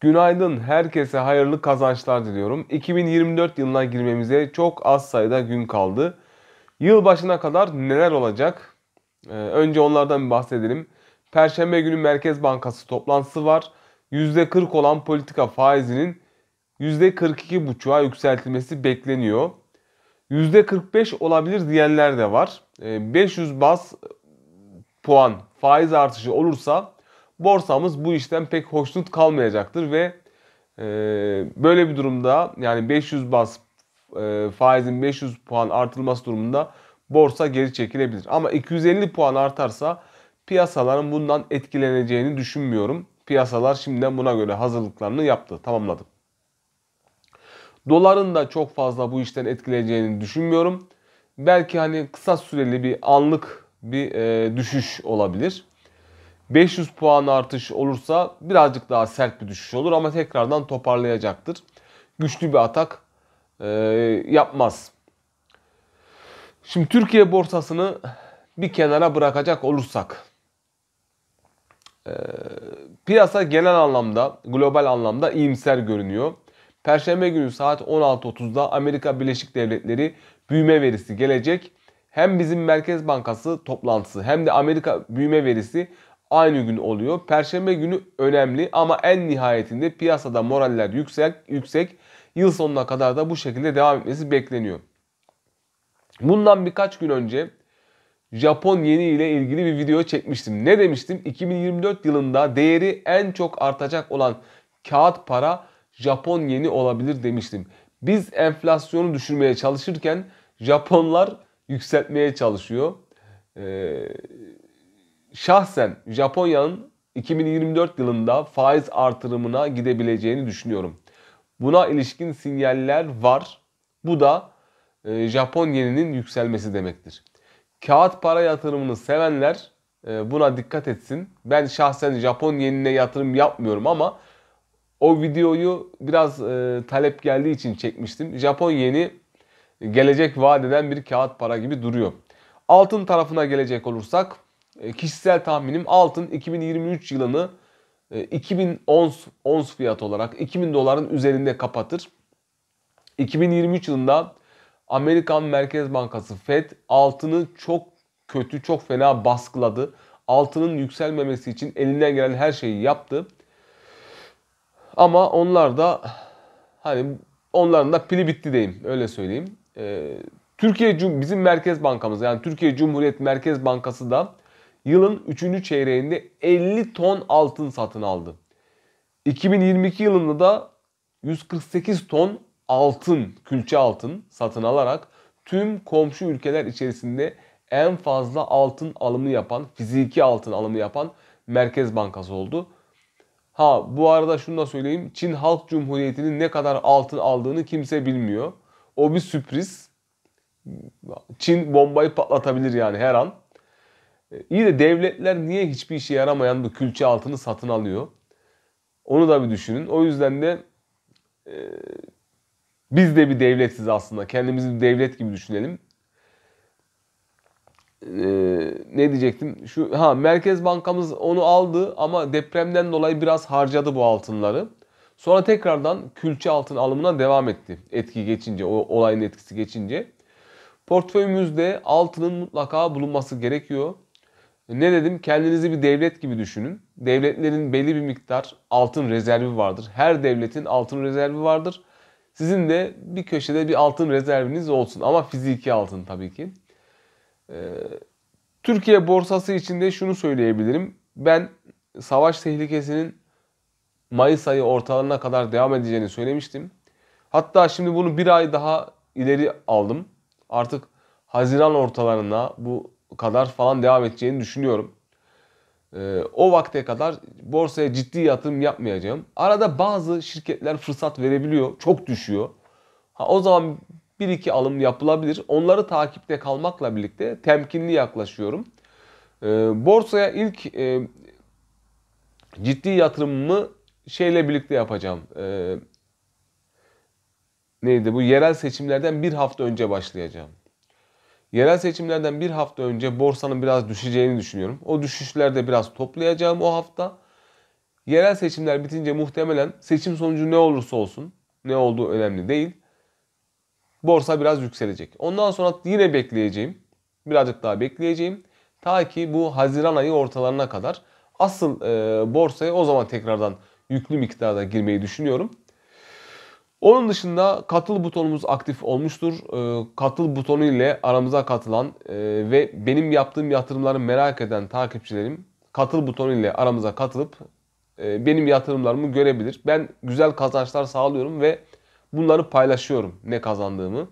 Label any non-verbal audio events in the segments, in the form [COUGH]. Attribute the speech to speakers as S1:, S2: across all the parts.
S1: Günaydın, herkese hayırlı kazançlar diliyorum. 2024 yılına girmemize çok az sayıda gün kaldı. Yıl başına kadar neler olacak? Ee, önce onlardan bir bahsedelim. Perşembe günü Merkez Bankası toplantısı var. %40 olan politika faizinin %42,5'a yükseltilmesi bekleniyor. %45 olabilir diyenler de var. Ee, 500 bas puan faiz artışı olursa borsamız bu işten pek hoşnut kalmayacaktır ve e, böyle bir durumda yani 500 bas e, faizin 500 puan artılması durumunda borsa geri çekilebilir. Ama 250 puan artarsa piyasaların bundan etkileneceğini düşünmüyorum. Piyasalar şimdiden buna göre hazırlıklarını yaptı, tamamladı. Doların da çok fazla bu işten etkileyeceğini düşünmüyorum. Belki hani kısa süreli bir anlık bir e, düşüş olabilir. 500 puan artış olursa birazcık daha sert bir düşüş olur ama tekrardan toparlayacaktır. Güçlü bir atak e, yapmaz. Şimdi Türkiye borsasını bir kenara bırakacak olursak e, piyasa genel anlamda, global anlamda iyimser görünüyor. Perşembe günü saat 16.30'da Amerika Birleşik Devletleri büyüme verisi gelecek. Hem bizim Merkez Bankası toplantısı hem de Amerika büyüme verisi aynı gün oluyor. Perşembe günü önemli ama en nihayetinde piyasada moraller yüksek, yüksek. Yıl sonuna kadar da bu şekilde devam etmesi bekleniyor. Bundan birkaç gün önce Japon yeni ile ilgili bir video çekmiştim. Ne demiştim? 2024 yılında değeri en çok artacak olan kağıt para Japon yeni olabilir demiştim. Biz enflasyonu düşürmeye çalışırken Japonlar yükseltmeye çalışıyor. Ee, şahsen Japonya'nın 2024 yılında faiz artırımına gidebileceğini düşünüyorum. Buna ilişkin sinyaller var. Bu da e, Japon yeninin yükselmesi demektir. Kağıt para yatırımını sevenler e, buna dikkat etsin. Ben şahsen Japon yenine yatırım yapmıyorum ama o videoyu biraz e, talep geldiği için çekmiştim. Japon yeni gelecek vadeden bir kağıt para gibi duruyor. Altın tarafına gelecek olursak e, kişisel tahminim altın 2023 yılını 2000 e, ons, ons fiyat olarak 2000 doların üzerinde kapatır. 2023 yılında Amerikan Merkez Bankası Fed altını çok kötü, çok fena baskıladı. Altının yükselmemesi için elinden gelen her şeyi yaptı. Ama onlar da hani onların da pili bitti diyeyim öyle söyleyeyim. Ee, Türkiye bizim Merkez Bankamız yani Türkiye Cumhuriyet Merkez Bankası da yılın 3. çeyreğinde 50 ton altın satın aldı. 2022 yılında da 148 ton altın, külçe altın satın alarak tüm komşu ülkeler içerisinde en fazla altın alımı yapan, fiziki altın alımı yapan Merkez Bankası oldu. Ha bu arada şunu da söyleyeyim. Çin Halk Cumhuriyeti'nin ne kadar altın aldığını kimse bilmiyor. O bir sürpriz. Çin bombayı patlatabilir yani her an. E, iyi de devletler niye hiçbir işe yaramayan bu külçe altını satın alıyor? Onu da bir düşünün. O yüzden de e, biz de bir devletsiz aslında. Kendimizi bir devlet gibi düşünelim. E, ne diyecektim? Şu ha Merkez Bankamız onu aldı ama depremden dolayı biraz harcadı bu altınları. Sonra tekrardan külçe altın alımına devam etti. Etki geçince, o olayın etkisi geçince. Portföyümüzde altının mutlaka bulunması gerekiyor. Ne dedim? Kendinizi bir devlet gibi düşünün. Devletlerin belli bir miktar altın rezervi vardır. Her devletin altın rezervi vardır. Sizin de bir köşede bir altın rezerviniz olsun ama fiziki altın tabii ki. Ee, Türkiye borsası içinde şunu söyleyebilirim. Ben savaş tehlikesinin Mayıs ayı ortalarına kadar devam edeceğini söylemiştim. Hatta şimdi bunu bir ay daha ileri aldım. Artık Haziran ortalarına bu kadar falan devam edeceğini düşünüyorum. E, o vakte kadar borsaya ciddi yatırım yapmayacağım. Arada bazı şirketler fırsat verebiliyor. Çok düşüyor. Ha, o zaman bir iki alım yapılabilir. Onları takipte kalmakla birlikte temkinli yaklaşıyorum. E, borsaya ilk e, ciddi yatırımımı şeyle birlikte yapacağım. E, neydi bu? Yerel seçimlerden bir hafta önce başlayacağım. Yerel seçimlerden bir hafta önce borsanın biraz düşeceğini düşünüyorum. O düşüşlerde biraz toplayacağım o hafta. Yerel seçimler bitince muhtemelen seçim sonucu ne olursa olsun, ne olduğu önemli değil. Borsa biraz yükselecek. Ondan sonra yine bekleyeceğim. Birazcık daha bekleyeceğim. Ta ki bu Haziran ayı ortalarına kadar asıl e, borsaya o zaman tekrardan yüklü miktarda girmeyi düşünüyorum. Onun dışında katıl butonumuz aktif olmuştur. Ee, katıl butonu ile aramıza katılan e, ve benim yaptığım yatırımları merak eden takipçilerim katıl butonu ile aramıza katılıp e, benim yatırımlarımı görebilir. Ben güzel kazançlar sağlıyorum ve bunları paylaşıyorum ne kazandığımı.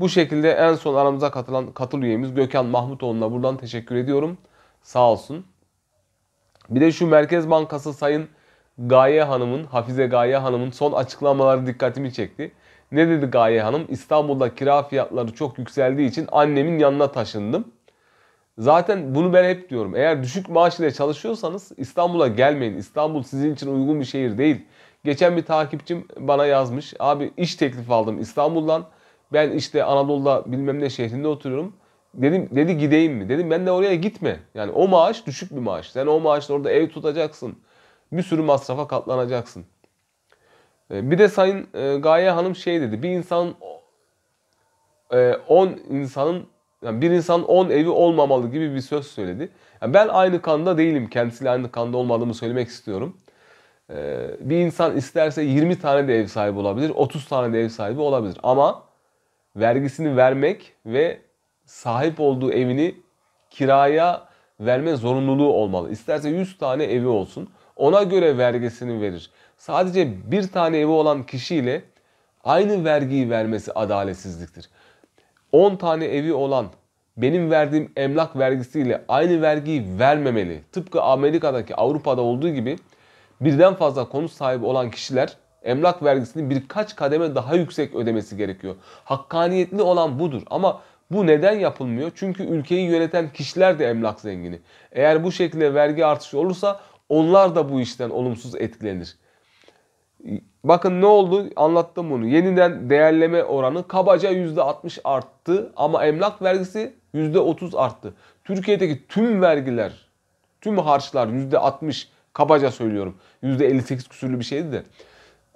S1: Bu şekilde en son aramıza katılan katıl üyemiz Gökhan Mahmutoğlu'na buradan teşekkür ediyorum. Sağ olsun. Bir de şu Merkez Bankası Sayın Gaye Hanım'ın, Hafize Gaye Hanım'ın son açıklamaları dikkatimi çekti. Ne dedi Gaye Hanım? İstanbul'da kira fiyatları çok yükseldiği için annemin yanına taşındım. Zaten bunu ben hep diyorum. Eğer düşük maaş ile çalışıyorsanız İstanbul'a gelmeyin. İstanbul sizin için uygun bir şehir değil. Geçen bir takipçim bana yazmış. Abi iş teklifi aldım İstanbul'dan. Ben işte Anadolu'da bilmem ne şehrinde oturuyorum. Dedim dedi gideyim mi? Dedim ben de oraya gitme. Yani o maaş düşük bir maaş. Sen o maaşla orada ev tutacaksın bir sürü masrafa katlanacaksın. E, bir de Sayın e, Gaye Hanım şey dedi. Bir insan 10 e, insanın yani bir insan 10 evi olmamalı gibi bir söz söyledi. Yani ben aynı kanda değilim. Kendisiyle aynı kanda olmadığımı söylemek istiyorum. Bir insan isterse 20 tane de ev sahibi olabilir, 30 tane de ev sahibi olabilir. Ama vergisini vermek ve sahip olduğu evini kiraya verme zorunluluğu olmalı. İsterse 100 tane evi olsun ona göre vergisini verir. Sadece bir tane evi olan kişiyle aynı vergiyi vermesi adaletsizliktir. 10 tane evi olan benim verdiğim emlak vergisiyle aynı vergiyi vermemeli. Tıpkı Amerika'daki Avrupa'da olduğu gibi birden fazla konut sahibi olan kişiler emlak vergisini birkaç kademe daha yüksek ödemesi gerekiyor. Hakkaniyetli olan budur ama bu neden yapılmıyor? Çünkü ülkeyi yöneten kişiler de emlak zengini. Eğer bu şekilde vergi artışı olursa onlar da bu işten olumsuz etkilenir. Bakın ne oldu? Anlattım bunu. Yeniden değerleme oranı kabaca %60 arttı ama emlak vergisi %30 arttı. Türkiye'deki tüm vergiler, tüm harçlar %60 kabaca söylüyorum. %58 küsürlü bir şeydi de.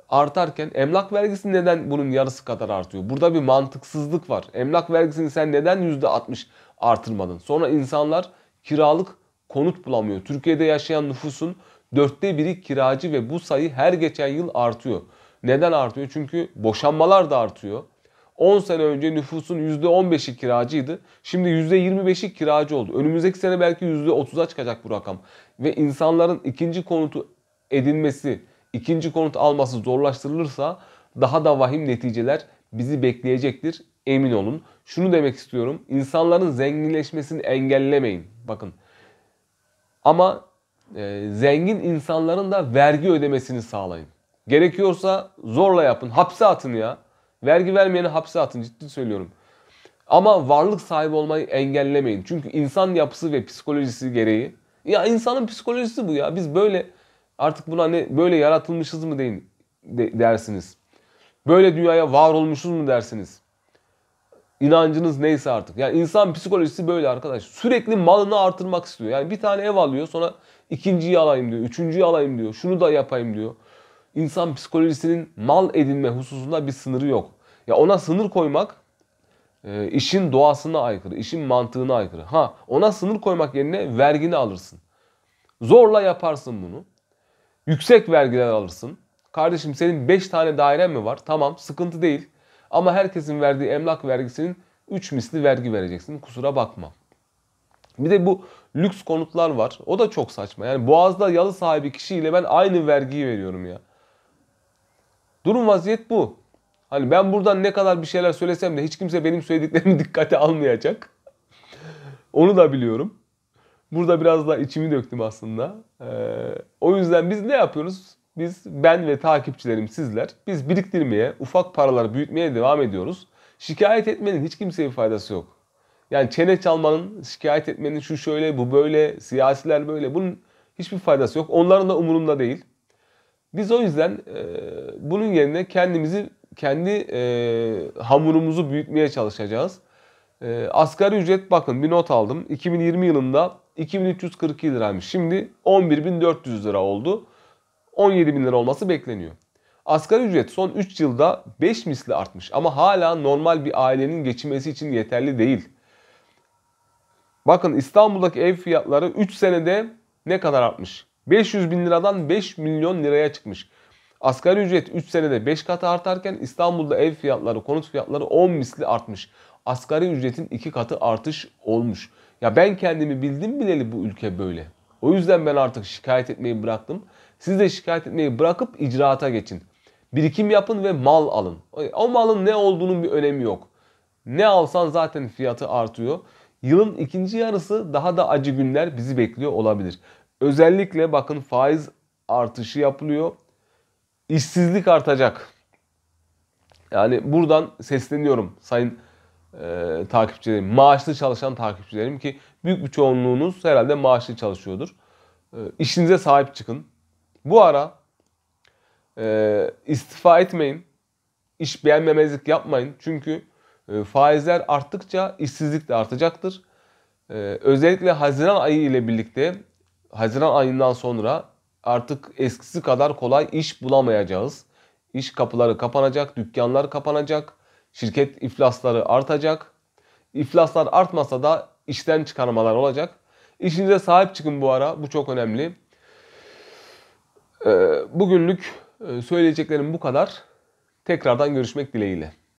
S1: Artarken emlak vergisi neden bunun yarısı kadar artıyor? Burada bir mantıksızlık var. Emlak vergisini sen neden %60 artırmadın? Sonra insanlar kiralık konut bulamıyor. Türkiye'de yaşayan nüfusun dörtte biri kiracı ve bu sayı her geçen yıl artıyor. Neden artıyor? Çünkü boşanmalar da artıyor. 10 sene önce nüfusun %15'i kiracıydı. Şimdi %25'i kiracı oldu. Önümüzdeki sene belki %30'a çıkacak bu rakam. Ve insanların ikinci konutu edinmesi, ikinci konut alması zorlaştırılırsa daha da vahim neticeler bizi bekleyecektir. Emin olun. Şunu demek istiyorum. İnsanların zenginleşmesini engellemeyin. Bakın ama e, zengin insanların da vergi ödemesini sağlayın. Gerekiyorsa zorla yapın. Hapse atın ya. Vergi vermeyeni hapse atın ciddi söylüyorum. Ama varlık sahibi olmayı engellemeyin. Çünkü insan yapısı ve psikolojisi gereği. Ya insanın psikolojisi bu ya. Biz böyle artık buna ne böyle yaratılmışız mı deyin de, dersiniz. Böyle dünyaya var olmuşuz mu dersiniz inancınız neyse artık. Yani insan psikolojisi böyle arkadaş. Sürekli malını artırmak istiyor. Yani bir tane ev alıyor sonra ikinciyi alayım diyor. Üçüncüyü alayım diyor. Şunu da yapayım diyor. İnsan psikolojisinin mal edinme hususunda bir sınırı yok. Ya ona sınır koymak e, işin doğasına aykırı, işin mantığına aykırı. Ha ona sınır koymak yerine vergini alırsın. Zorla yaparsın bunu. Yüksek vergiler alırsın. Kardeşim senin 5 tane dairen mi var? Tamam sıkıntı değil. Ama herkesin verdiği emlak vergisinin 3 misli vergi vereceksin. Kusura bakma. Bir de bu lüks konutlar var. O da çok saçma. Yani Boğaz'da yalı sahibi kişiyle ben aynı vergiyi veriyorum ya. Durum vaziyet bu. Hani ben buradan ne kadar bir şeyler söylesem de hiç kimse benim söylediklerimi [LAUGHS] dikkate almayacak. Onu da biliyorum. Burada biraz da içimi döktüm aslında. Ee, o yüzden biz ne yapıyoruz? Biz, ben ve takipçilerim sizler, biz biriktirmeye, ufak paraları büyütmeye devam ediyoruz. Şikayet etmenin hiç kimseye bir faydası yok. Yani çene çalmanın, şikayet etmenin şu şöyle, bu böyle, siyasiler böyle bunun hiçbir faydası yok. Onların da umurunda değil. Biz o yüzden e, bunun yerine kendimizi, kendi e, hamurumuzu büyütmeye çalışacağız. E, asgari ücret bakın bir not aldım. 2020 yılında 2342 liraymış. Şimdi 11.400 lira oldu. 17 bin lira olması bekleniyor. Asgari ücret son 3 yılda 5 misli artmış ama hala normal bir ailenin geçinmesi için yeterli değil. Bakın İstanbul'daki ev fiyatları 3 senede ne kadar artmış? 500 bin liradan 5 milyon liraya çıkmış. Asgari ücret 3 senede 5 katı artarken İstanbul'da ev fiyatları, konut fiyatları 10 misli artmış. Asgari ücretin 2 katı artış olmuş. Ya ben kendimi bildim bileli bu ülke böyle. O yüzden ben artık şikayet etmeyi bıraktım. Siz de şikayet etmeyi bırakıp icraata geçin. Birikim yapın ve mal alın. O malın ne olduğunun bir önemi yok. Ne alsan zaten fiyatı artıyor. Yılın ikinci yarısı daha da acı günler bizi bekliyor olabilir. Özellikle bakın faiz artışı yapılıyor. İşsizlik artacak. Yani buradan sesleniyorum sayın e, takipçilerim, maaşlı çalışan takipçilerim ki büyük bir çoğunluğunuz herhalde maaşlı çalışıyordur. E, işinize sahip çıkın. Bu ara e, istifa etmeyin. İş beğenmemezlik yapmayın. Çünkü e, faizler arttıkça işsizlik de artacaktır. E, özellikle Haziran ayı ile birlikte Haziran ayından sonra artık eskisi kadar kolay iş bulamayacağız. İş kapıları kapanacak, dükkanlar kapanacak, şirket iflasları artacak. İflaslar artmasa da işten çıkarmalar olacak. İşinize sahip çıkın bu ara. Bu çok önemli. Ee, bugünlük e, söyleyeceklerim bu kadar. Tekrardan görüşmek dileğiyle.